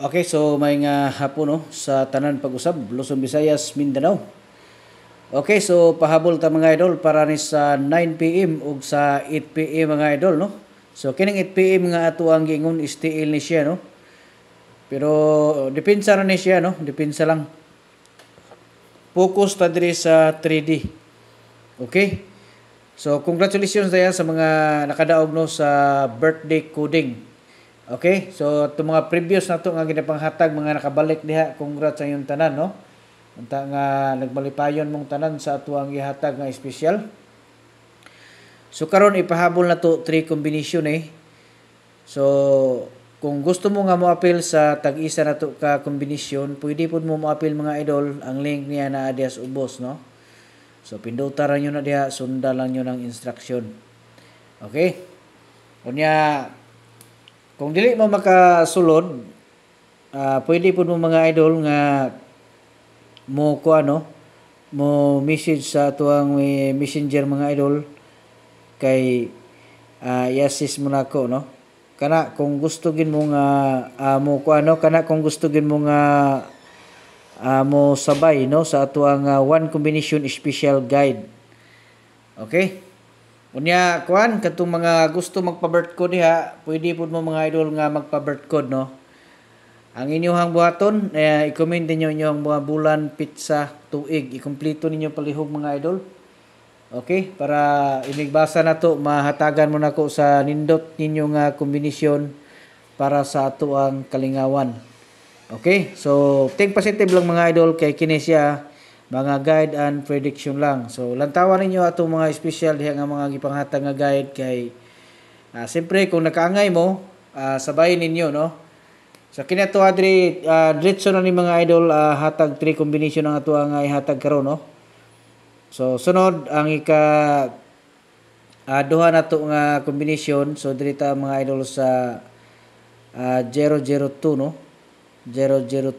Okay, so may nga hapon no, oh, sa tanan pag-usab, Luzon, Visayas, Mindanao. Okay, so pahabol ta mga idol para ni sa 9pm ug sa 8pm mga idol no. So kining 8pm nga ato ang gingon is ni siya no. Pero depensa ra ni siya no, depensa lang. Focus ta diri sa 3D. Okay? So congratulations daya sa mga nakadaog no sa birthday coding. Okay, so itong mga previous na to nga ginapanghatag mga nakabalik diha, congrats sa iyong tanan, no? Unta nga nagmalipayon mong tanan sa ato ang gihatag nga espesyal. So karon ipahabol na to three combination eh. So kung gusto mo nga mo-appeal sa tag-isa na to ka kombinasyon, pwede pud mo mo-appeal mga idol ang link niya na adias ubos, no? So pinduta ra niyo na diha, sunda lang niyo ng instruction. Okay? Kunya kung dili mo makasulod, uh, pwede po mo mga idol nga mo ko ano, mo message sa tuwang messenger mga idol kay uh, i-assist mo na ko no kana kung gusto gin mo nga uh, mo ko ano kana kung gusto gin mo nga uh, mo sabay no sa atuang uh, one combination special guide okay Unya kuan katong mga gusto magpa-birth code ha, pwede pud mo mga idol nga magpa-birth code no. Ang inyong buhaton, eh, i-comment niyo inyong mga bulan, pizza, tuig. Ikumpleto ninyo palihog mga idol. Okay, para inigbasa na to, mahatagan mo na ko sa nindot ninyo nga kombinasyon para sa ato ang kalingawan. Okay, so take positive lang mga idol kay kinesya mga guide and prediction lang. So lantawan ninyo atong mga special diha nga mga gipanghatag nga guide kay uh, siyempre kung nakaangay mo uh, ah, sabay ninyo no. So kini ato adri uh, diretso na ni mga idol uh, hatag 3 combination ang ato nga ihatag karon no. So sunod ang ika uh, duha na to nga combination so diri ta mga idol sa uh, 002 no. 002.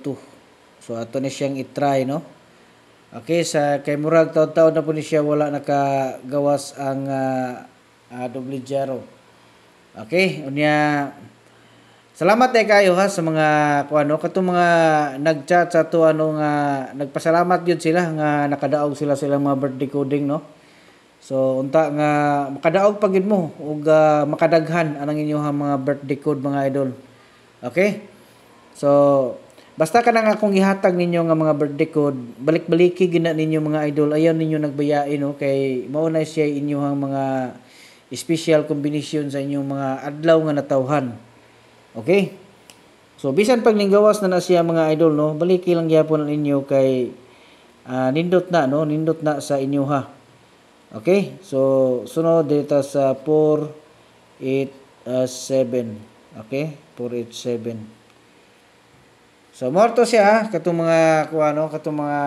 So ato ni siyang i-try no. Okay, sa kay murag taon-taon na po ni siya wala nakagawas ang uh, ah, uh, ah, doble jaro. Okay, unya Salamat eh kayo ha sa mga kuano katong mga nag-chat sa to ano nga nagpasalamat gyud sila nga nakadaog sila sa ilang mga birthday coding no. So unta nga makadaog pa mo ug uh, makadaghan anang inyong mga birthday code mga idol. Okay? So Basta ka na nga kung ihatag ninyo nga mga birthday code, balik-baliki gina ninyo mga idol, ayaw ninyo nagbayain, no? Kay mauna siya inyong mga special combination sa inyong mga adlaw nga natawhan. Okay? So, bisan pag ninggawas na na siya mga idol, no? Baliki lang gyapon ninyo kay uh, nindot na, no? Nindot na sa inyo, ha? Okay? So, sunod dito sa 4, 8, uh, 7. Okay? 4, 8, 7. So morto siya katong mga kuano katong mga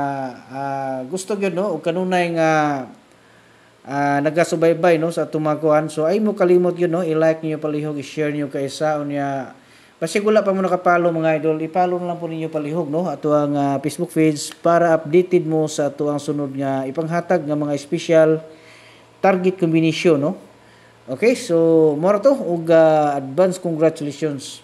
uh, gusto gyud no ug kanunay nga uh, uh, ah, nagasubaybay no sa tumakuan. So ay mo kalimot gyud no i-like niyo palihog i-share niyo kay sa unya Basi wala pa mo nakapalo mga idol, ipalo na lang po ninyo palihog no ato ang uh, Facebook page para updated mo sa tuang sunod nga ipanghatag nga mga special target combination no. Okay, so morto to og uh, advance congratulations